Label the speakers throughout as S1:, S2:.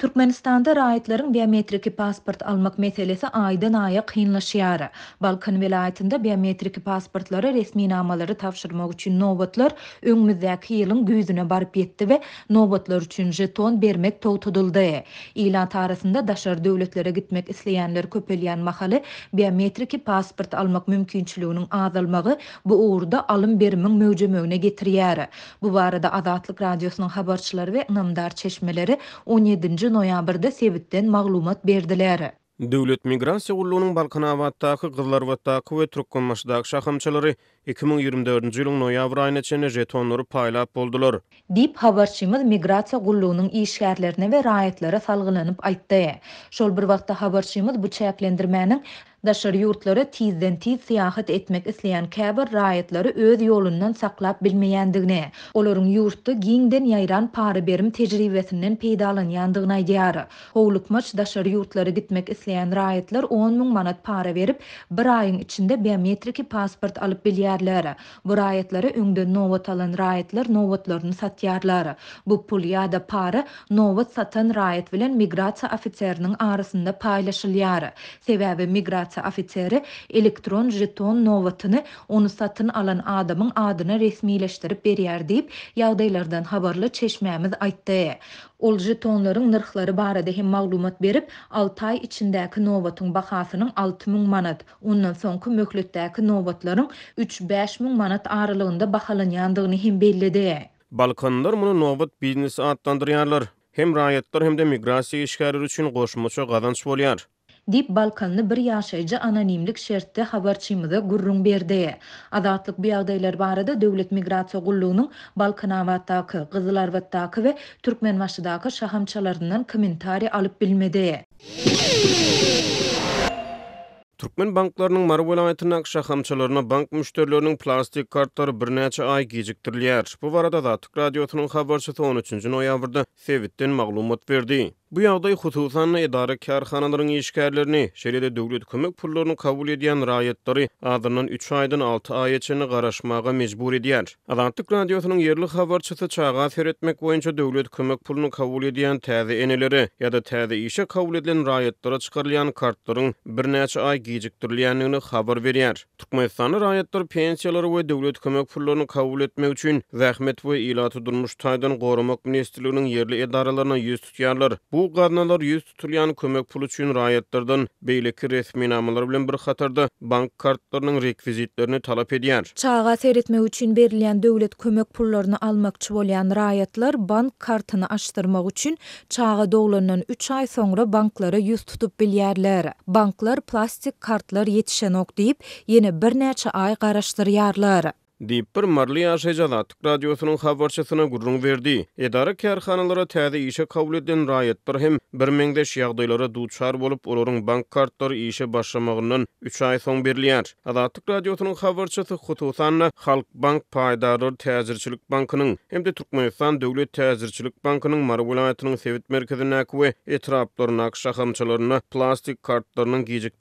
S1: Türkmenistan'da raýatlaryň biometrik pasport almak meselesi aýdan aýa kynlaşýar. Balkan welaýatynda biometrik pasportları resmi namalary tapşyrmak üçin nowatlar öňmüzdäki ýylyň güýdüne baryp ýetdi we nowatlar üçin jeton bermek togtudyldy. Ýylan arasında daşar döwletlere gitmek isleýänler köpelýän mahaly biometrik pasport almak mümkinçiliginiň azalmagy bu uğurda alym bermek möjümögüne getirýär. Bu barada Azatlyk radiosynyň habarçylary we namdar çeşmeleri 17-nji noyabrda sebitden maglumat berdiləri.
S2: Döwlet migrasiýa gullarynyň Balkan awtaky gyzlar we taýyk we türkmen maşdaky şahymçylary 2024-nji ýylyň noýabr aýyna çene jetonlary paýlap boldular.
S1: Dip habarçymyz migrasiýa gullarynyň iş we raýatlara salgylanyp aýtdy. Şol bir wagtda habarçymyz bu çäklendirmäniň Dashar yurtlari tizden tiz siyahat etmek isleyen kabir rayetlari öz yolundan saklab bilmeyandigne. Olorun yurtta giyinden yayiran para berim tecrivesinin peydalan yandigna idyara. Hovluk mach dashar yurtlari gitmek isleyen rayetlar 10.000 manat para verib, bir icinde bir metriki pasport alib bil Bu rayetlari ungden novot alan rayetlar novotlarin satyarlara. Bu pul yada para novot satan rayet bilen migratsa afizerinin arisinda paylashilyara. Sebebi migrats migrasiya ofitseri elektron jeton novatyny onu satyn alan adamyň adyna resmileşdirip berýär diýip ýagdaýlardan habarly çeşmämiz aýtdy. Ol jetonlaryň narhlary barada hem maglumat berip, 6 ay içindäki novatyň bahasynyň 6000 manat, ondan soňky möhletdäki novatlaryň 3-5000 manat aralygynda bahalanýandygyny hem bellidi.
S2: Balkanlar bunu novat biznesi adlandyrýarlar. Hem raýatlar hem de migrasiýa işgärleri üçin goşmaça gazanç bolýar.
S1: dip Balkanlı bir yaşayıcı anonimlik şertte habarçymyzy gurrun berdi. Azatlyk bu ýagdaýlar barada döwlet migrasiýa gullugynyň Balkan awatdaky, Gyzylar awatdaky we Türkmen şahamçalarından kommentary alyp bilmedi.
S2: Türkmen banklarının mar bolan bank müşterilerinin plastik kartları bir neçe ay geciktirilýär. Bu barada da Türk radiosynyň 13-nji noýabrda Sewitden maglumat Bu ýagdaý hususan edara karhanalaryň işgärlerini, şeýle-de döwlet kömek pullaryny kabul edýän raýatlary adynyň 3 aýdan 6 aýa çyny garaşmaga mejbur edýär. Adatyk radiosynyň ýerli habarçysy çağa feretmek boýunça döwlet kömek pulyny kabul edýän täze eneleri ýa-da täze işe kabul edilen raýatlara çykarylan kartlaryň birnäçe aý gejikdirilýändigini habar berýär. Türkmenistan raýatlary pensiýalary we döwlet kömek pullaryny kabul etmek üçin zähmet we ilat durmuş taýdan gorumak ministrliginiň ýerli edaralaryna ýüz tutýarlar. Bu garnalar yüz tutulyan kömek pul üçin raýatlardan beýleki resmi namalar bilen bir hatarda bank kartlarynyň rekwizitlerini talap edýär.
S1: Çağa seretme üçin berilýän dövlet kömek pullaryny almak bolýan raýatlar bank kartyny açdyrmak üçin çağa dolanan 3 ay sonra banklara yüz tutup bilýärler. Banklar plastik kartlar ýetişe noktayib, diýip ýene bir näçe ay garaşdyrýarlar.
S2: Deyip bir marli aşe jazatik radiosunun xabarçısına gurrun verdi. Edara kerxanalara tədi işe qavul edin rayet bir hem, 1000 mengde şiagdaylara duçar bolup oların bank kartları işe başlamağının 3 ay son berliyar. Adatik radiosunun xabarçısı xutusanna Xalq Bank Paydarlar Təzirçilik Bankının, hem de Turkmenistan Dövlet Bankının Marvulayatının sevit merkezine kwe etrapların akşa plastik kartlarının gecik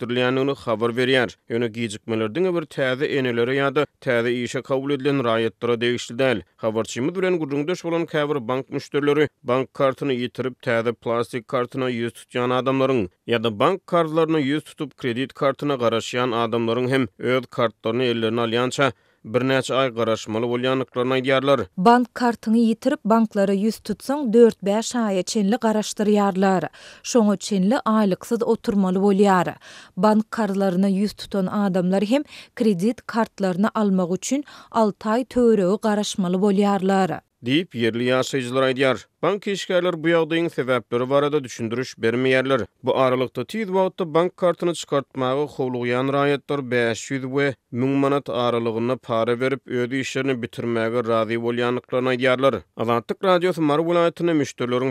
S2: habar berýär. Ýöne gecik bir täze tirliyini gecik tirliyini gecik kabul edilen rayetlara değişti dəl. Xavarçimid vilen bolan olan kəvir bank müştürləri bank kartını yitirib täze plastik kartına yüz tutyan adamların ya da bank kartlarına yüz tutup kredit kartına qaraşyan adamların hem öz kartlarını ellerini alyança bir neç ay qaraşmalı bolýanlyklaryna ýarlar.
S1: Bank kartyny ýitirip banklara ýüz tutsaň 4-5 aýa çenli garaşdyrýarlar. Şoňa çenli aýlyksyz oturmaly bolýar. Bank kartlaryna ýüz tutan adamlar hem kredit kartlaryny almak üçin 6 aý töwereği garaşmaly bolýarlar.
S2: deyip yerli yaşayıcılar aydiyar. Bank işgərlər bu yağdayın sebəbləri varada düşündürüş bermeyərlər. Bu aralıqda tiz vaqtda bank kartını çıkartmağı xovluğuyan rayetlar 500 və 1000 manat aralıqına para verip ödü işlerini bitirmeğe razi volyanlıklar aydiyarlar. Azantik radiyosu Mar vilayetine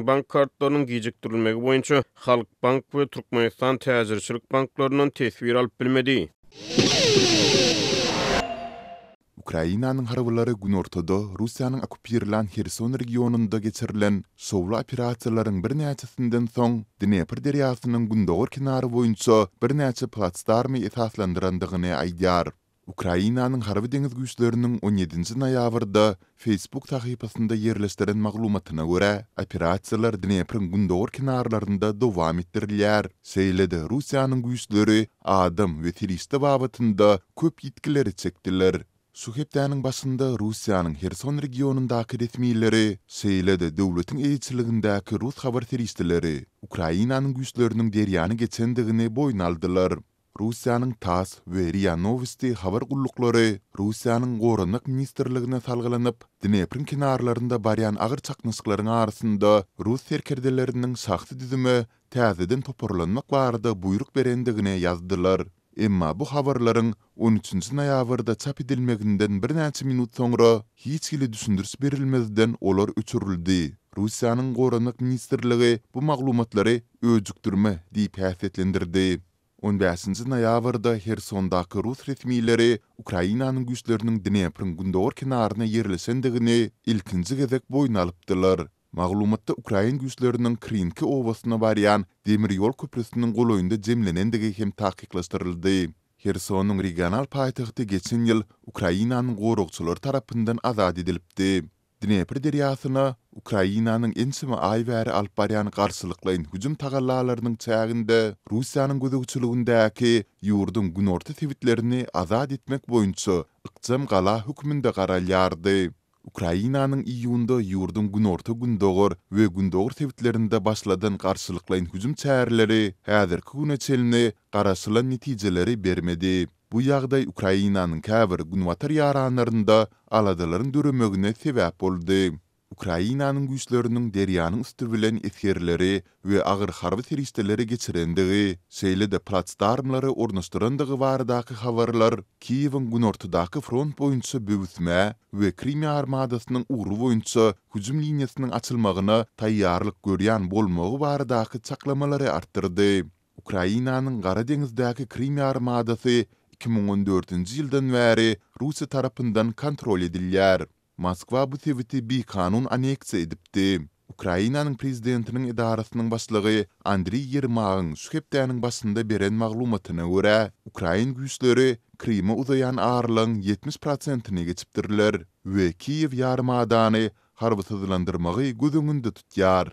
S2: bank kartlarının giyicikdirilmeği boyunca Xalq Bank ve Turkmenistan Təzirçilik Banklarının tesvir alıp bilmedi.
S3: Ukrainanyň harbylary gün ortada Russiýanyň okupirlan Herson regionunda geçirilen sowla operasiýalaryň bir näçesinden soň Dnepr deriýasynyň gündogor kenary boýunça bir näçe platsdarmy esaslandyrandygyny aýdýar. Ukrainanyň harby deňiz güýçlerinin 17-nji noýabrda Facebook sahypasynda ýerleşdirilen maglumatyna görä, operasiýalar Dnepr-iň gündogor kenarlarynda dowam etdirilýär. Seýlede Russiýanyň güýçleri adam we tilisti wagtynda köp ýitgileri çekdiler. Suhepdäniň başynda Russiýanyň Herson regionundaky resmiýetleri, seýlede döwletiň eýçiligindäki rus habar teristleri Ukrainanyň güýçleriniň deriýany geçendigini boynaldılar. Russiýanyň TASS we RIA Novosti habar gullukları Russiýanyň Gorunyk ministrligine salgylanyp, Dnepr kenarlarynda barýan agyr çaknyşyklaryň arasynda rus serkerdeleriniň saxtı düzümi täzeden toparlanmak barada buyruk berendigine ýazdylar. Emma bu havarlaryň 13-nji noýabrda çap edilmeginden bir näçe minut soňra hiç gile düşündürüş berilmezden olar öçürildi. Russiýanyň gorunyk ministrligi bu maglumatlary öjükdürme diýip häsetlendirdi. 15-nji noýabrda Hersondaky rus resmiýleri Ukrainanyň güýçleriniň Dnepr gündogor kenarına ýerleşendigini ilkinji gezek boýun alypdylar. Maglumatda Ukrayin güýçlerinin Krinki owasyna barýan demir ýol köprüsiniň golaýynda jemlenendigi hem taýyklaşdyrylýdy. Hersonyň regional paýtagty geçen ýyl Ukrainanyň gorugçylary tarapyndan azat edilipdi. Dnepr derýasyna Ukrainanyň ensemi aýwary alyp barýan garşylyklaryň hüjüm tagallalarynyň çäginde Russiýanyň gözegçiligindäki ýurdun günorta tewitlerini azat etmek boýunça ykjam gala hukmunda garalýardy. Ukrainanyň iýunda ýurdun günorta gündogor we gündogor täbitlerinde başlanan garşylyklaryň hüjüm çäherleri häzirki güne çelin garaşylan netijeleri bermedi. Bu ýagdaý Ukrainanyň käbir günwatar ýaranlarynda aladalaryň dürümegine sebäp boldy. Ukrainanyň güýçlerini derýanyň üstü bilen eferleri we agyr harby teristeleri geçirendigi, şeýle de platformlary ornaşdyrandygy baradaky habarlar, Kiýewiň günortudaky front boýunça böwütme we Krimia armadasynyň uru boýunça hüjüm liniýasynyň açylmagyna taýýarlyk görýän bolmagy baradaky çaklamalary artdyrdy. Ukrainanyň Gara deňizdäki Krimia armadasy 2014-nji ýyldan bäri Russiýa tarapyndan kontrol edilýär. Moskva bu tiy bi kanun aneksiya edipdi. Ukrayinanyn prezidentynyň idaratyň başlygy Andriy Jermaň sühepdeňin başynda beren maglumatyna gura. Ukrayin güýçleri Krima uzayan aýrlanyň 70% netigine getirdiler we Kiýew ýarmadaany harbyta dolandyrmagy tutýar.